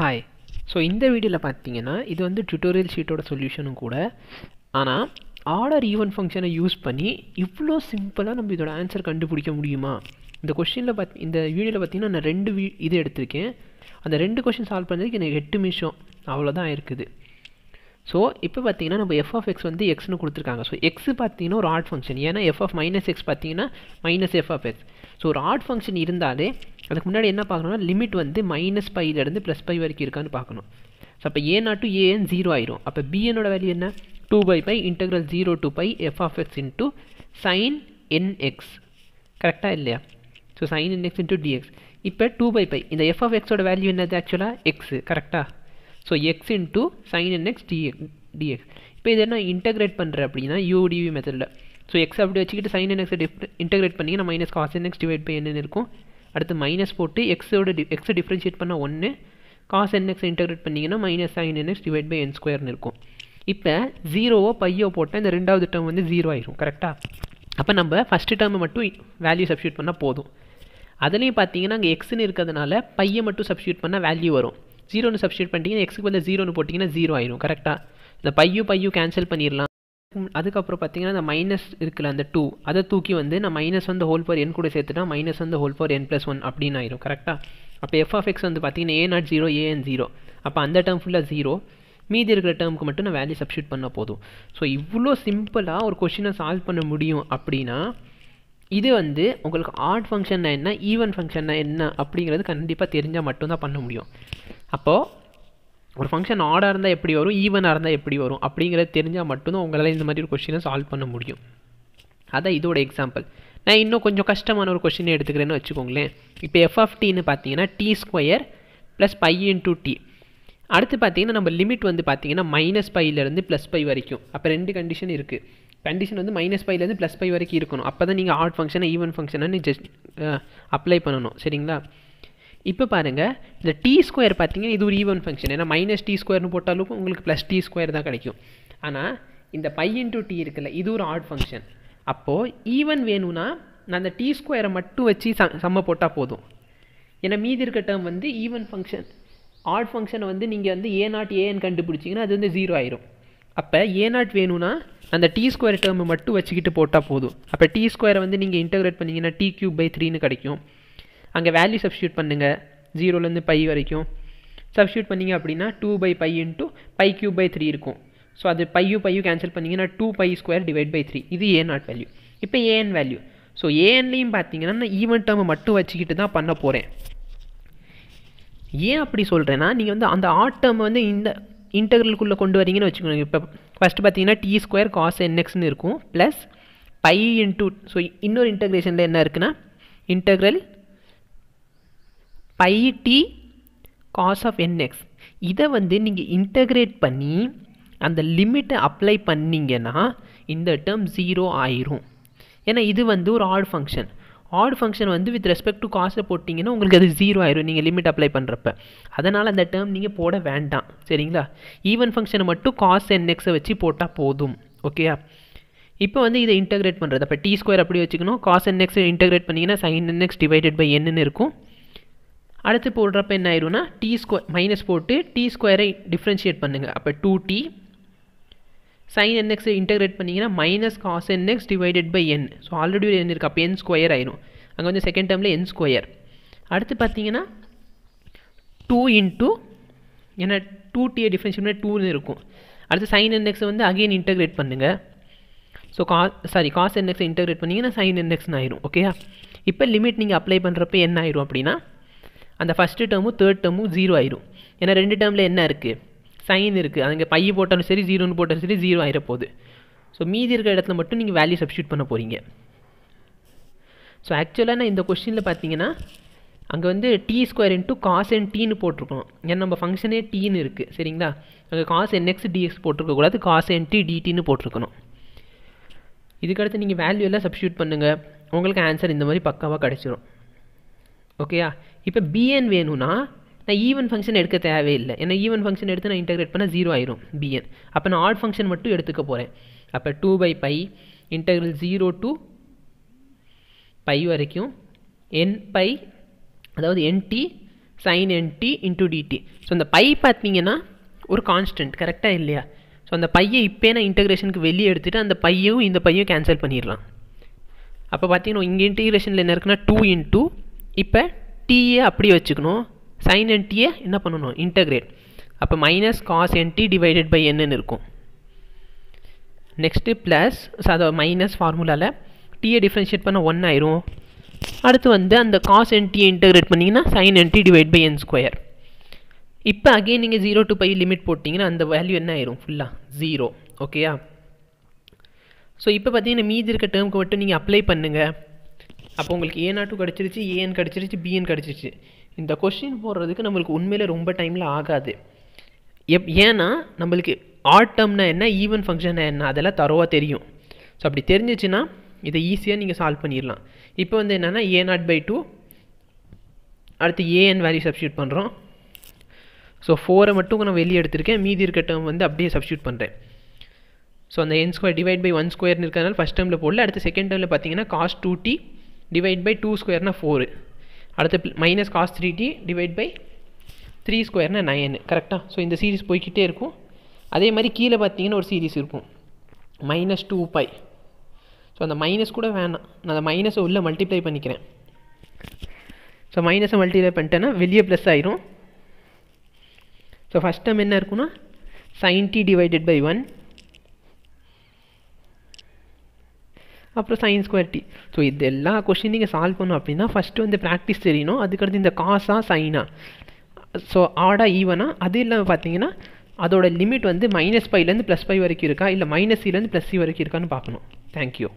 hi so இந்த வீடியோவில் பார்த்தீங்கன்னா இது வந்து டியூட்டோரியல் ஷீட்டோட சொல்யூஷனும் கூட ஆனால் ஆர்டர் ஈவன் ஃபங்க்ஷனை யூஸ் பண்ணி இவ்வளோ சிம்பிளாக நம்ம இதோட ஆன்சர் கண்டுபிடிக்க முடியுமா இந்த கொஷினில் பார்த் இந்த வீடியோவில் பார்த்தீங்கன்னா நான் ரெண்டு வீ இது எடுத்திருக்கேன் அந்த ரெண்டு கொஷின் சால்வ் பண்ணுறதுக்கு எனக்கு எட்டு நிமிஷம் அவ்வளோதான் இருக்குது ஸோ இப்போ பார்த்தீங்கன்னா நம்ம எஃப் ஆஃப் எக்ஸ் வந்து எக்ஸ்னு கொடுத்துருக்காங்க ஸோ எக்ஸ் பார்த்தீங்கன்னா ஒரு ஆட் ஃபங்க்ஷன் ஏன்னா எஃப் ஆஃப் மைனஸ் எக்ஸ் பார்த்தீங்கன்னா minus F of X so ஒரு ஆட் ஃபங்க்ஷன் இருந்தாலே அதுக்கு முன்னாடி என்ன பார்க்கணும்னா லிமிட் வந்து மைனஸ் பையிலேருந்து ப்ளஸ் பை வரைக்கும் இருக்கான்னு பார்க்கணும் ஸோ அப்போ A naught to AN zero ஆயிரும் அப்போ பிஎனோட வேல்யூ என்ன two by pi integral zero to pi F of X into sine N X கரெக்டாக இல்லையா so sine N X into DX இப்போ டூ பை பை இந்த எஃப் ஆஃப் எக்ஸோட value என்னது ஆக்சுவலாக எக்ஸு கரெக்டாக so X into sine N X DX DX இப்போ இது என்ன இன்டகிரேட் பண்ணுற அப்படின்னா யூடிவி மெத்தடில் ஸோ எக்ஸ் அப்படி வச்சுக்கிட்டு சைன் என் எக்ஸை டிஃப் இன்டகிரேட் பண்ணி நான் minus cos N X divide by என்னென்னு இருக்கும் அடுத்து மைனஸ் போட்டு எக்ஸோட டி எக்ஸை டிஃப்ரென்ஷியேட் பண்ண ஒன்று காஸ் என் எக்ஸ் இன்டகிரேட் பண்ணிங்கன்னா minus sine N X divide by N ஸ்கொயர்னு இருக்கும் இப்போ ஜீரோவோ பையோ போட்டால் இந்த ரெண்டாவது டேர்ம் வந்து ஜீரோ ஆயிரும் கரெக்டாக அப்போ நம்ம ஃபஸ்ட்டு டேர்மை மட்டும் வேல்யூ சப்ஸ்டியூட் பண்ணால் போதும் அதுலேயும் பார்த்தீங்கன்னா அங்கே எக்ஸ்னு இருக்கிறதுனால பையை மட்டும் சப்ஸ்டியூட் பண்ணால் வேல்யூ வரும் ஜீரோன்னு சப்ஸ்டியூட் பண்ணிட்டீங்கன்னா எக்ஸுக்கு வந்து ஜீரோன்னு போட்டிங்கன்னா ஜீரோ ஆயிரும் கரெக்டாக இந்த பையு பையு கேன்சல் பண்ணிடலாம் அதுக்கப்புறம் பார்த்தீங்கன்னா இந்த மைனஸ் இருக்குல்ல அந்த டூ அதை தூக்கி வந்து நான் மைனஸ் வந்து ஹோல் ஃபோர் என் கூட சேர்த்துட்டா மைனஸ் வந்து whole four N plus one அப்படின்னு ஆயிரும் கரெக்டாக அப்போ எஃப் ஆஃப் எக்ஸ் வந்து பார்த்தீங்கன்னா A naught zero AN zero அப்போ அந்த டேர்ம் ஃபுல்லாக ஜீரோ மீதி இருக்கிற டேர்முக்கு மட்டும் நான் வேல்யூ சப்ஸ்டியூட் பண்ணால் போதும் ஸோ இவ்வளோ சிம்பிளாக ஒரு கொஷினை சால்வ் பண்ண முடியும் அப்படின்னா இது வந்து உங்களுக்கு ஆட் ஃபங்க்ஷன்னா என்ன ஈவன் ஃபங்க்ஷன்னா என்ன அப்படிங்கிறது கண்டிப்பாக தெரிஞ்சால் மட்டும்தான் பண்ண முடியும் அப்போது ஒரு ஃபங்க்ஷன் ஆடாக இருந்தால் எப்படி வரும் ஈவனாக இருந்தால் எப்படி வரும் அப்படிங்கிறத தெரிஞ்சால் மட்டும்தான் உங்களால் இந்த மாதிரி ஒரு கொஷினை சால்வ் பண்ண முடியும் அதான் இதோட எக்ஸாம்பிள் நான் இன்னும் கொஞ்சம் கஷ்டமான ஒரு கொஷின் எடுத்துக்கிறேன்னு வச்சுக்கோங்களேன் இப்போ எஃப்எஃப்டின்னு பார்த்தீங்கன்னா T square plus pi into T அடுத்து பார்த்தீங்கன்னா நம்ம லிமிட் வந்து பார்த்தீங்கன்னா மைனஸ் பையிலேருந்து ப்ளஸ் பை வரைக்கும் அப்போ ரெண்டு கண்டிஷன் இருக்குது கண்டிஷன் வந்து மைனஸ் பையிலேருந்து ப்ளஸ் பை வரைக்கும் இருக்கணும் அப்போ தான் நீங்கள் ஆட் ஃபங்க்ஷனை ஈவன் ஃபங்க்ஷனை ஜஸ்ட் அப்ளை பண்ணணும் சரிங்களா இப்போ பாருங்கள் இந்த டி ஸ்கொயர் பார்த்தீங்கன்னா இது ஒரு ஈவன் ஃபங்க்ஷன் ஏன்னா மைனஸ் டி ஸ்கொயர்னு போட்டாலும் உங்களுக்கு ப்ளஸ் டி ஸ்கொயர் தான் கிடைக்கும் ஆனால் இந்த பை இன்டூ டி இருக்குல்ல இது ஒரு ஆட் ஃபங்க்ஷன் அப்போது ஈவன் வேணும்னா நான் அந்த டி ஸ்கொயரை மட்டும் வச்சு ச போட்டால் போதும் ஏன்னா மீதி இருக்க டேர்ம் வந்து ஈவன் ஃபங்க்ஷன் ஆட் ஃபங்க்ஷனை வந்து நீங்கள் வந்து ஏ நாட் ஏன்னு கண்டுபிடிச்சிங்கன்னா அது வந்து ஜீரோ ஆயிரும் அப்போ ஏ நாட் வேணும்னா அந்த டி ஸ்கொயர் டேர்மை மட்டும் வச்சுக்கிட்டு போட்டால் போதும் அப்போ டி ஸ்கொயரை வந்து நீங்கள் இன்டகிரேட் பண்ணிங்கன்னா டி க்யூப் பை த்ரீன்னு கிடைக்கும் அங்கே வேல்யூ சப்ஸ்டியூட் பண்ணுங்கள் ஜீரோலேருந்து பை வரைக்கும் சப்ஸ்டியூட் பண்ணிங்க அப்படின்னா two by pi into pi cube by three இருக்கும் ஸோ அது பையு பையு கேன்சல் பண்ணிங்கன்னா two pi square divide by three இது ஏ நாட் வேல்யூ இப்போ ஏஎன் வேல்யூ ஸோ ஏஎன்லேயும் பார்த்தீங்கன்னா நான் ஈவன் டேர்மை மட்டும் வச்சுக்கிட்டு தான் பண்ண போகிறேன் ஏன் அப்படி சொல்கிறேன்னா நீங்கள் வந்து அந்த ஆட் டேர்மை வந்து இந்த இன்டகரலுக்குள்ளே கொண்டு வரீங்கன்னு வச்சுக்கோங்க இப்போ ஃபஸ்ட்டு பார்த்தீங்கன்னா டி ஸ்கொயர் காஸ் என்எக்ஸ்னு இருக்கும் ப்ளஸ் பை இன்ட்டு ஸோ இன்னொரு இன்டெக்ரேஷனில் என்ன இருக்குன்னா integral pi T cos of NX இதை வந்து நீங்கள் இன்டகிரேட் பண்ணி அந்த லிமிட்டை அப்ளை பண்ணிங்கன்னா இந்த டேர்ம் ஜீரோ ஆயிரும் ஏன்னா இது வந்து ஒரு ஆட் ஃபங்க்ஷன் ஆட் ஃபங்க்ஷன் வந்து வித் ரெஸ்பெக்ட் டு காசை போட்டிங்கன்னா உங்களுக்கு அது ஜீரோ ஆயிரும் நீங்கள் லிமிட் அப்ளை பண்ணுறப்ப அதனால் அந்த டேர்ம் நீங்கள் போட வேண்டாம் சரிங்களா ஈவன் ஃபங்க்ஷனை மட்டும் காஸ் என்எக்ஸை வச்சு போட்டால் போதும் ஓகேயா இப்போ வந்து இதை இன்டகிரேட் பண்ணுறது அப்போ டி ஸ்கொயர் அப்படி வச்சுக்கணும் காஸ் என்எக்ஸ் இன்டகிரேட் பண்ணிங்கன்னா சைன் என்எக்ஸ் டிவைடட் பை என்னன்னு இருக்கும் அடுத்து போடுறப்ப என்ன ஆயிரும்னா டி ஸ்கொயர் மைனஸ் போட்டு டி ஸ்கொயரை டிஃப்ரென்ஷியேட் பண்ணுங்கள் அப்போ டூ டி சைன் என்எக்ஸை இன்டெகிரேட் பண்ணிங்கன்னா minus cos NX divided by N so already ஒரு என் இருக்குது அப்போ என் ஸ்கொயர் ஆயிரும் அங்கே வந்து செகண்ட் டேர்மில் என் ஸ்கொயர் அடுத்து பார்த்தீங்கன்னா டூ இன்ட்டு ஏன்னா டூ டி டிஃப்ரென்ஷியே டூன்னு இருக்கும் அடுத்து சைன் என்எக்ஸை வந்து அகெயின் இன்டெகிரேட் பண்ணுங்கள் ஸோ கா சாரி காஸ் என்எக்ஸை இன்டெகிரேட் பண்ணிங்கன்னா சைன் என்எக்ஸ்னு ஆயிரும் ஓகேயா இப்போ லிமிட் நீங்கள் அப்ளை பண்ணுறப்ப என்ன ஆயிரும் அப்படின்னா அந்த ஃபஸ்ட்டு டேர்மும் தேர்ட் டேர்மும் ஜீரோ ஆயிரும் ஏன்னா ரெண்டு டேர்மில் என்ன இருக்குது சைன் இருக்குது இங்கே பையன் போட்டாலும் சரி ஜீரோன்னு போட்டாலும் சரி ஜீரோ போகுது ஸோ மீதி இருக்கிற இடத்துல மட்டும் நீங்கள் வேல்யூ சப்ஸ்டியூட் பண்ண போகிறீங்க ஸோ ஆக்சுவலாக நான் இந்த கொஸ்டினில் பார்த்தீங்கன்னா அங்கே வந்து T square into cos N டீன்னு போட்டிருக்கோம் ஏன்னா நம்ம ஃபங்க்ஷனே டீன்னு இருக்குது சரிங்களா அங்கே காஸ் என் எக்ஸ் டிஎக்ஸ் போட்டிருக்கக்கூடாது காஸ் என் டி டிடின்னு போட்டிருக்கணும் இதுக்கடுத்து நீங்கள் வேல்யூ எல்லாம் சப்ஸ்டியூட் பண்ணுங்கள் உங்களுக்கு ஆன்சர் இந்த மாதிரி பக்காவாக கிடச்சிரும் ஓகேயா இப்போ பிஎன் வேணும்னா நான் ஈவன் ஃபங்க்ஷன் எடுக்க தேவையில்லை ஏன்னா ஈவன் ஃபங்க்ஷன் எடுத்து நான் இன்டகிரேட் பண்ணால் ஜீரோ ஆயிரும் பிஎன் அப்போ நான் ஆட் ஃபங்க்ஷன் மட்டும் எடுத்துக்க போகிறேன் அப்போ two by pi integral zero to pi வரைக்கும் என் பை அதாவது NT sine NT into DT so அந்த பை பார்த்தீங்கன்னா ஒரு கான்ஸ்டன்ட் கரெக்டாக இல்லையா ஸோ அந்த பையை இப்போ நான் இன்டகிரேஷனுக்கு வெளியே எடுத்துகிட்டு அந்த பையவும் இந்த பையும் கேன்சல் பண்ணிடலாம் அப்போ பார்த்தீங்கன்னா இங்கே இன்டகிரேஷனில் என்ன இருக்குன்னா டூ இன்டூ இப்போ டிஏ அப்படி வச்சுக்கணும் சைன் என் என்ன பண்ணணும் இன்டகிரேட் அப்போ minus cos N T divided by என்னன்னு இருக்கும் நெக்ஸ்ட்டு ப்ளஸ் அதை மைனஸ் ஃபார்முலாவில் டீயை டிஃப்ரென்ஷியேட் பண்ண ஒன் ஆயிரும் அடுத்து வந்து அந்த காஸ் என் டி இன்டகிரேட் பண்ணிங்கன்னா sine N T divide by N square இப்போ அகெயின் நீங்கள் ஜீரோ டு பை லிமிட் போட்டிங்கன்னா அந்த வேல்யூ என்ன ஆயிரும் ஃபுல்லாக ஜீரோ ஓகேயா ஸோ இப்போ பார்த்தீங்கன்னா மீதி இருக்க டேர்முக்கு மட்டும் நீங்கள் அப்ளை பண்ணுங்கள் அப்போ உங்களுக்கு ஏ நாட்டும் கிடச்சிருச்சு ஏஎன் கிடச்சிருச்சு பிஎன் கிடச்சிருச்சு இந்த கொஷின் போடுறதுக்கு நம்மளுக்கு உண்மையில் ரொம்ப டைமில் ஆகாது எப் ஏன்னா நம்மளுக்கு ஆட் டேர்ம்னா என்ன ஈவன் ஃபங்க்ஷன்னா என்ன அதெல்லாம் தரவாக தெரியும் ஸோ அப்படி தெரிஞ்சிச்சுன்னா இதை ஈஸியாக நீங்கள் சால்வ் பண்ணிடலாம் இப்போ வந்து என்னென்னா ஏ நாட் பை டூ அடுத்து ஏஎன் வேல்யூ சப்ஸ்டியூட் பண்ணுறோம் ஸோ ஃபோரை மட்டும் நான் வெளியே எடுத்திருக்கேன் மீதி இருக்க டேர்ம் வந்து அப்படியே சப்ஸ்டியூட் பண்ணுறேன் ஸோ அந்த N square divide by one ஸ்கொயர்னு இருக்கிறதுனால ஃபஸ்ட் டைமில் போடல அடுத்து செகண்ட் டைமில் பார்த்தீங்கன்னா cos two T divide by two ஸ்கொயர்னா ஃபோரு அடுத்து minus cos three T divide by three ஸ்கொயர்னா நயனு கரெக்டாக ஸோ இந்த சீரிஸ் போய்கிட்டே இருக்கும் அதே மாதிரி கீழே பார்த்தீங்கன்னா ஒரு சீரிஸ் இருக்கும் மைனஸ் டூ பை ஸோ அந்த மைனஸ் கூட வேணாம் நான் அந்த மைனஸை உள்ளே மல்டிப்ளை பண்ணிக்கிறேன் ஸோ மைனஸை மல்டிப்ளை பண்ணிட்டேன்னா வெளியே ப்ளஸ் ஆயிரும் ஸோ ஃபஸ்ட் டைம் என்ன இருக்குன்னா sine T divided by one அப்புறம் சைன் ஸ்கொயர் டி ஸோ இது எல்லா கொஷின் நீங்கள் சால்வ் பண்ணணும் அப்படின்னா ஃபஸ்ட்டு வந்து ப்ராக்டிஸ் தெரியணும் அதுக்கடுத்து இந்த காசா சைனா ஸோ ஆடா ஈவனா அது இல்லாமல் பார்த்தீங்கன்னா அதோட லிமிட் வந்து மைனஸ் ஃபைவ்லேருந்து ப்ளஸ் ஃபைவ் வரைக்கும் இருக்கா இல்லை மைனஸ் சிலேருந்து ப்ளஸ் சி வரைக்கும் இருக்கான்னு பார்க்கணும் தேங்க்யூ